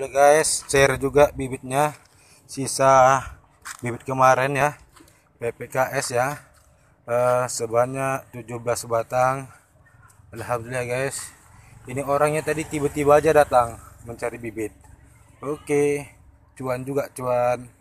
Oke guys, share juga bibitnya sisa bibit kemarin ya. PPKS ya. Eh, sebanyak 17 batang. Alhamdulillah guys. Ini orangnya tadi tiba-tiba aja datang mencari bibit. Oke, cuan juga cuan.